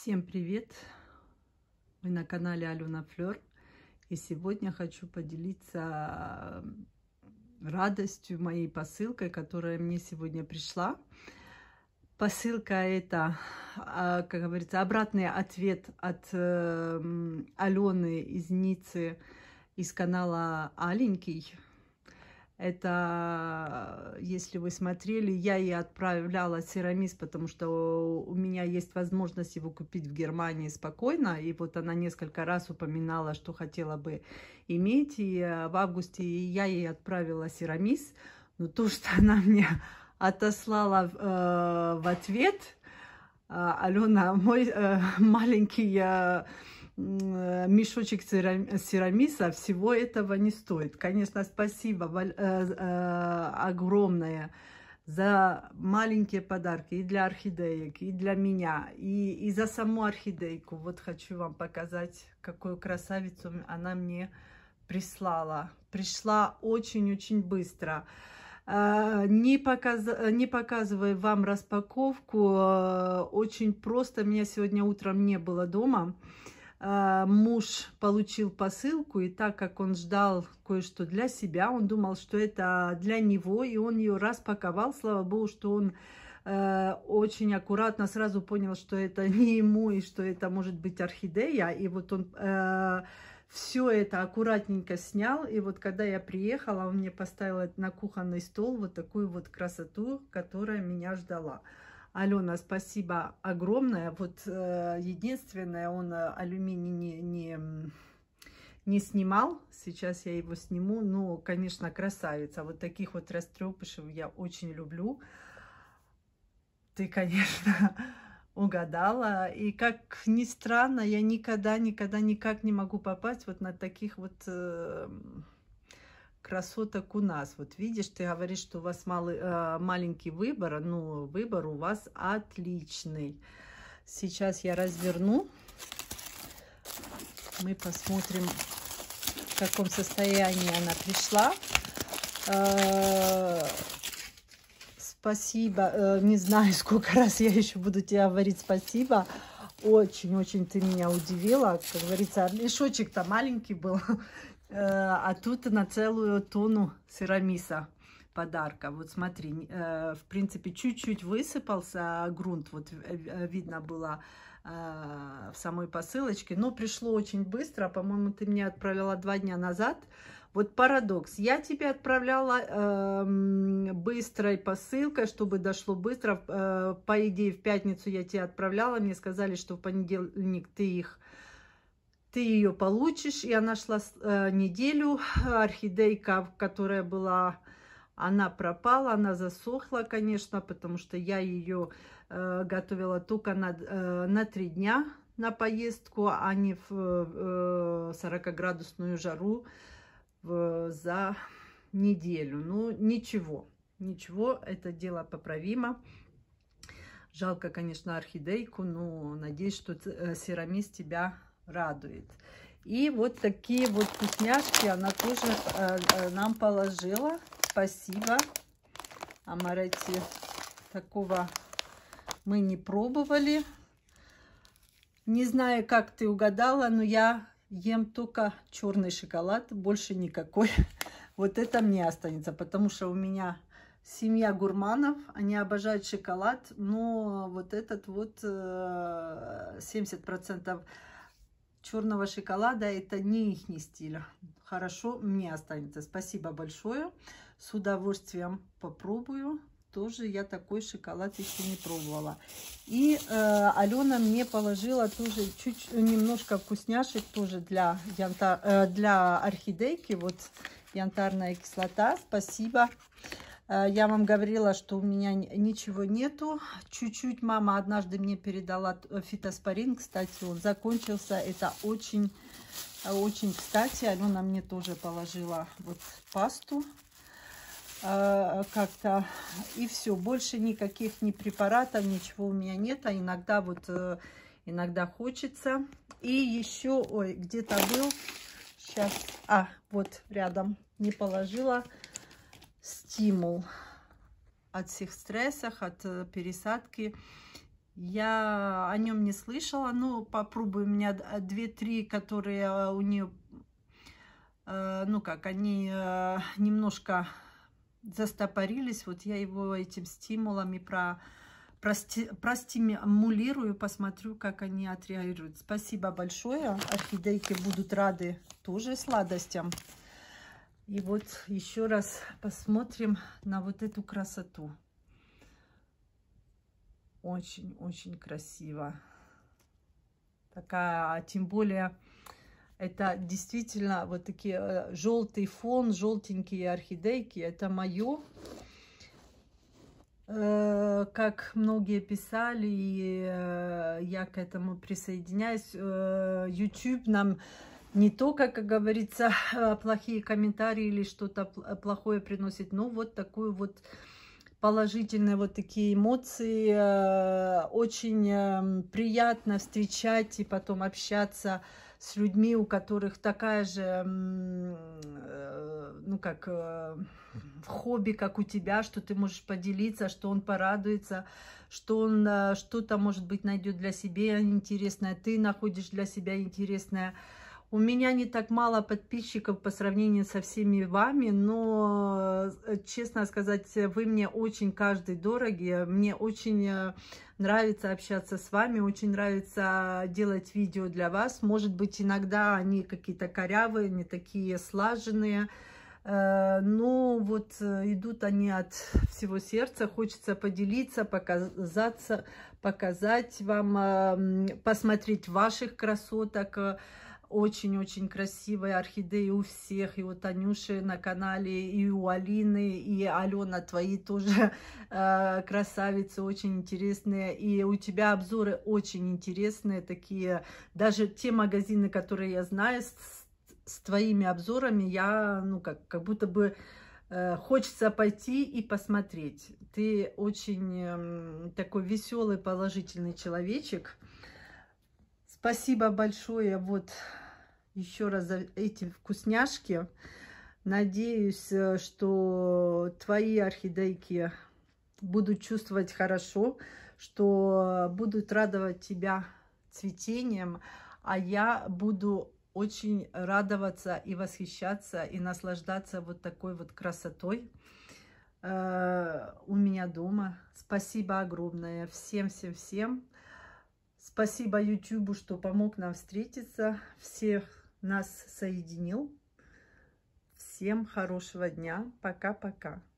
Всем привет! Вы на канале Алена Флер. И сегодня хочу поделиться э, радостью моей посылкой, которая мне сегодня пришла. Посылка это, а, как говорится, обратный ответ от э, Алены из Ницы, из канала Аленький. Это, э, если вы смотрели, я ей отправляла серамис, потому что у меня есть возможность его купить в Германии спокойно. И вот она несколько раз упоминала, что хотела бы иметь. И э, в августе я ей отправила серамис. Но то, что она мне отослала э, в ответ, э, Алена, мой э, маленький... Э, Э, мешочек серамиса, всего этого не стоит. Конечно, спасибо э, э, огромное за маленькие подарки и для орхидеек, и для меня, и, и за саму орхидейку. Вот хочу вам показать, какую красавицу она мне прислала. Пришла очень-очень быстро. Не, показ... не показывая вам распаковку, очень просто. Меня сегодня утром не было дома. А, муж получил посылку, и так как он ждал кое-что для себя, он думал, что это для него, и он ее распаковал. Слава богу, что он э, очень аккуратно сразу понял, что это не ему, и что это может быть орхидея. И вот он э, все это аккуратненько снял. И вот когда я приехала, он мне поставил на кухонный стол вот такую вот красоту, которая меня ждала. Алена, спасибо огромное. Вот э, единственное, он э, алюминий не, не, не снимал. Сейчас я его сниму. Ну, конечно, красавица. Вот таких вот растрепышев я очень люблю. Ты, конечно, угадала. И как ни странно, я никогда, никогда, никак не могу попасть вот на таких вот э, красоток у нас. Вот видишь, ты говоришь, что у вас малый, э, маленький выбор, но ну, выбор у вас отличный. Сейчас я разверну. Мы посмотрим, в каком состоянии она пришла. Э, спасибо. Э, не знаю, сколько раз я еще буду тебе говорить спасибо. Очень-очень ты меня удивила. Как говорится, мешочек-то маленький был. Э, а тут на целую тонну сирамиса подарка. Вот смотри, э, в принципе, чуть-чуть высыпался а грунт, вот э, видно было в самой посылочке, но пришло очень быстро, по-моему, ты мне отправила два дня назад. Вот парадокс, я тебе отправляла эм, быстрой посылкой, чтобы дошло быстро, по идее в пятницу я тебе отправляла, мне сказали, что в понедельник ты их ты ее получишь. я нашла шла э, неделю, э, орхидейка, которая была, она пропала, она засохла, конечно, потому что я ее э, готовила только на, э, на три дня на поездку, а не в э, 40-градусную жару в, за неделю. Ну, ничего, ничего, это дело поправимо. Жалко, конечно, орхидейку, но надеюсь, что э, серамис тебя радует. И вот такие вот вкусняшки она тоже э, э, нам положила. Спасибо, Амарати. Такого мы не пробовали. Не знаю, как ты угадала, но я ем только черный шоколад, больше никакой. Вот это мне останется, потому что у меня семья гурманов, они обожают шоколад, но вот этот вот 70% э, черного шоколада это не их стиль. Хорошо, мне останется. Спасибо большое. С удовольствием попробую. Тоже я такой шоколад еще не пробовала. И э, Алена мне положила тоже чуть немножко вкусняшек тоже для, янтар, э, для орхидейки. Вот янтарная кислота. Спасибо. Э, я вам говорила, что у меня ничего нету. Чуть-чуть мама однажды мне передала э, фитоспорин. Кстати, он закончился. Это очень, э, очень кстати. Алена мне тоже положила вот пасту как-то и все больше никаких ни препаратов ничего у меня нет а иногда вот иногда хочется и еще ой где-то был сейчас а вот рядом не положила стимул от всех стрессов, от э, пересадки. Я о нем не слышала, но попробую. У меня э, две-три, которые э, у нее, ну как, они немножко застопорились. Вот я его этим стимулами про простимулирую, посмотрю, как они отреагируют. Спасибо большое. Орхидейки будут рады тоже сладостям. И вот еще раз посмотрим на вот эту красоту. Очень-очень красиво. Такая, а тем более, это действительно вот такие э, желтый фон, желтенькие орхидейки. Это мое э, как многие писали, и э, я к этому присоединяюсь, YouTube нам не только, как говорится, а, плохие комментарии или что-то э, плохое приносит, но вот такую вот положительные вот такие эмоции. Э, очень эм, приятно встречать и потом общаться с людьми, у которых такая же, э, ну как, хобби, как у тебя, что ты можешь поделиться, что он порадуется, что он что-то, может быть, найдет для себя интересное, ты находишь для себя интересное. У меня не так мало подписчиков по сравнению со всеми вами, но, э, честно сказать, вы мне очень каждый дороги. Мне очень э, нравится общаться с вами, очень нравится делать видео для вас. Может быть, иногда они какие-то корявые, не такие слаженные. Э, но вот идут они от всего сердца. Хочется поделиться, показаться, показать вам, посмотреть ваших красоток, очень-очень красивые орхидеи у всех, и у Танюши на канале, и у Алины, и Алена, твои тоже э, красавицы, очень интересные. И у тебя обзоры очень интересные, такие, даже те магазины, которые я знаю, с, с твоими обзорами, я, ну, как, как будто бы э, хочется пойти и посмотреть. Ты очень эм, такой веселый, положительный человечек. Спасибо большое вот еще раз за эти вкусняшки. Надеюсь, э, что твои орхидейки будут чувствовать хорошо, что будут радовать тебя цветением, а я буду очень радоваться и восхищаться и наслаждаться вот такой вот красотой э, у меня дома. Спасибо огромное всем-всем-всем. Спасибо Ютубу, что помог нам встретиться, всех нас соединил. Всем хорошего дня. Пока-пока.